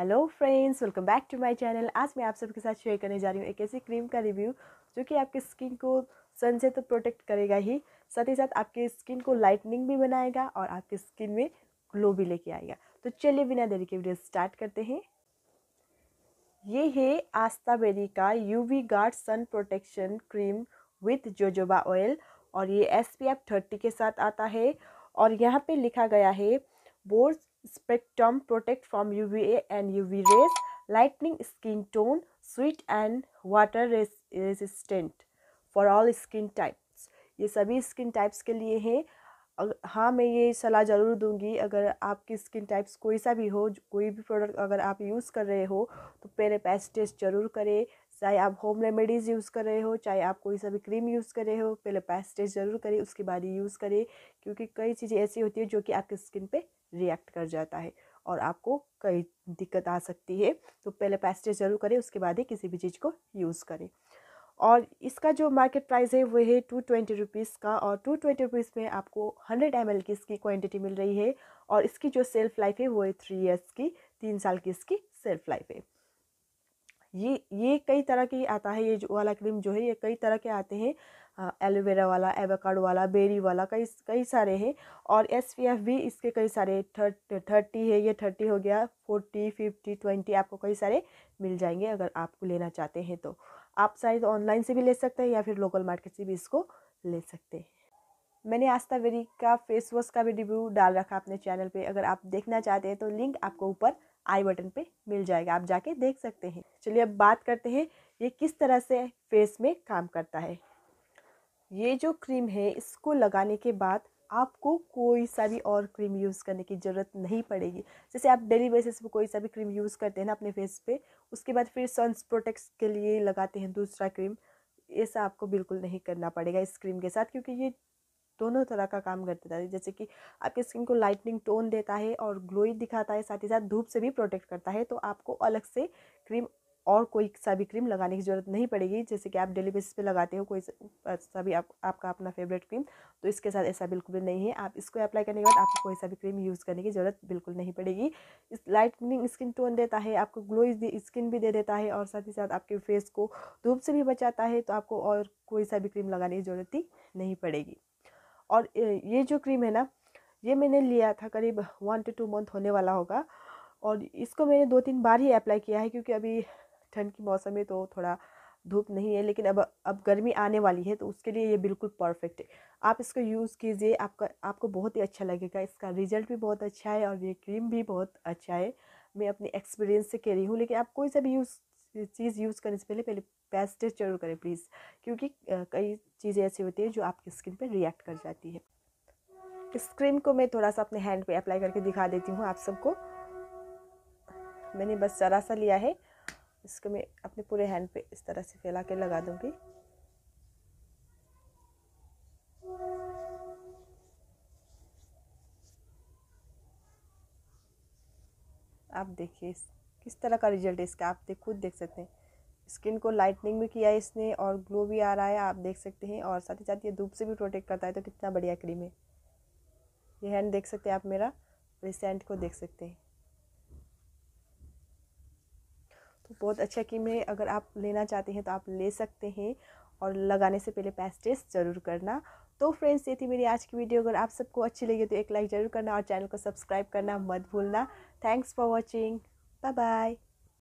Hello friends welcome back to my channel आज मैं आप सबके साथ शेयर करने जा रही हूँ एक ऐसी क्रीम का रिव्यू जो कि आपके स्किन को सन से तो प्रोटेक्ट करेगा ही साथ ही साथ आपके स्किन को लाइटनिंग भी बनाएगा और आपके स्किन में ग्लो भी लेके आएगा तो चलिए बिना देरी के वीडियो स्टार्ट करते हैं ये है आस्था बेरी का U V guard sun protection cream with jojoba oil और ये एस पी एफ थर्टी के साथ आता है और यहाँ पर लिखा गया है broad spectrum protect from UVA and UV rays, lightening skin tone, sweet and water res resistant for all skin types. ये सभी skin types के लिए हैं हाँ मैं ये सलाह ज़रूर दूंगी अगर आपकी स्किन टाइप्स कोई सा भी हो कोई भी प्रोडक्ट अगर आप यूज़ कर रहे हो तो पहले पैस टेस्ट ज़रूर करें चाहे आप होम रेमेडीज़ यूज़ कर रहे हो चाहे आप कोई सा भी क्रीम यूज़ कर रहे हो पहले पैस टेस्ट ज़रूर करें उसके बाद ही यूज़ करें क्योंकि कई चीज़ें ऐसी होती है जो कि आपकी स्किन पर रिएक्ट कर जाता है और आपको कई दिक्कत आ सकती है तो पहले पेस्टेज जरूर करें उसके बाद ही किसी भी चीज़ को यूज़ करें और इसका जो मार्केट प्राइस है वो है टू ट्वेंटी रुपीज़ का और टू ट्वेंटी रुपीज़ में आपको हंड्रेड एम की इसकी क्वांटिटी मिल रही है और इसकी जो सेल्फ लाइफ है वो है थ्री ईयर्स की तीन साल की इसकी सेल्फ लाइफ है ये ये कई तरह के आता है ये जो वाला क्रीम जो है ये कई तरह के आते हैं एलोवेरा वाला एवाकाड वाला बेरी वाला कई कई सारे हैं और एस पी एफ भी इसके कई सारे थर्ट थर्टी है ये थर्टी हो गया फोर्टी फिफ्टी ट्वेंटी आपको कई सारे मिल जाएंगे अगर आपको लेना चाहते हैं तो आप शायद ऑनलाइन से भी ले सकते हैं या फिर लोकल मार्केट से भी इसको ले सकते हैं मैंने आस्था वेरी का फेस वॉश का भी रिव्यू डाल रखा अपने चैनल पे अगर आप देखना चाहते हैं तो लिंक आपको ऊपर आई बटन पे मिल जाएगा आप जाके देख सकते हैं चलिए अब बात करते हैं ये किस तरह से फेस में काम करता है ये जो क्रीम है इसको लगाने के बाद आपको कोई सा भी और क्रीम यूज़ करने की ज़रूरत नहीं पड़ेगी जैसे आप डेली बेसिस पे कोई सा भी क्रीम यूज़ करते हैं ना अपने फेस पे उसके बाद फिर सन प्रोटेक्ट के लिए लगाते हैं दूसरा क्रीम ऐसा आपको बिल्कुल नहीं करना पड़ेगा इस क्रीम के साथ क्योंकि ये दोनों तरह का काम कर देता है जैसे कि आपकी स्किन को लाइटनिंग टोन देता है और ग्लोई दिखाता है साथ ही साथ धूप से भी प्रोटेक्ट करता है तो आपको अलग से क्रीम और कोई सा भी क्रीम लगाने की ज़रूरत नहीं पड़ेगी जैसे कि आप डेली बेसिस पे लगाते हो कोई सा भी आप, आपका अपना फेवरेट क्रीम तो इसके साथ ऐसा बिल्कुल भी नहीं है आप इसको अप्लाई करने के बाद आपको कोई सा भी क्रीम यूज़ करने की ज़रूरत बिल्कुल नहीं पड़ेगी इस लाइटनिंग स्किन टोन देता है आपको ग्लो स्किन भी दे देता है और साथ ही साथ आपके फेस को धूप से भी बचाता है तो आपको और कोई सा भी क्रीम लगाने की ज़रूरत ही नहीं पड़ेगी और ये जो क्रीम है ना ये मैंने लिया था करीब वन टू टू मंथ होने वाला होगा और इसको मैंने दो तीन बार ही अप्लाई किया है क्योंकि अभी ठंड की मौसम है तो थोड़ा धूप नहीं है लेकिन अब अब गर्मी आने वाली है तो उसके लिए ये बिल्कुल परफेक्ट है आप इसको यूज़ कीजिए आपका आपको बहुत ही अच्छा लगेगा इसका रिजल्ट भी बहुत अच्छा है और ये क्रीम भी बहुत अच्छा है मैं अपने एक्सपीरियंस से कह रही हूँ लेकिन आप कोई सा भी यूज़ चीज़ यूज़ करने से पहले पहले पैच टेस्ट जरूर करें प्लीज़ क्योंकि कई चीज़ें ऐसी होती हैं जो आपकी स्किन पर रिएक्ट कर जाती है इस क्रीम को मैं थोड़ा सा अपने हैंड पे अप्लाई करके दिखा देती हूँ आप सबको मैंने बस जरा सा लिया है इसको मैं अपने पूरे हैंड पे इस तरह से फैला के लगा दूँगी आप देखिए किस तरह का रिजल्ट है इसका आप देख खुद देख सकते हैं स्किन को लाइटनिंग भी किया है इसने और ग्लो भी आ रहा है आप देख सकते हैं और साथ ही साथ ये धूप से भी प्रोटेक्ट करता है तो कितना बढ़िया क्रीम है ये हैंड देख सकते हैं आप मेरा रिसेंट को देख सकते हैं तो बहुत अच्छा क्रीम है अगर आप लेना चाहते हैं तो आप ले सकते हैं और लगाने से पहले पैस टेस्ट ज़रूर करना तो फ्रेंड्स ये थी मेरी आज की वीडियो अगर आप सबको अच्छी लगी तो एक लाइक ज़रूर करना और चैनल को सब्सक्राइब करना मत भूलना thanks for watching Bye bye.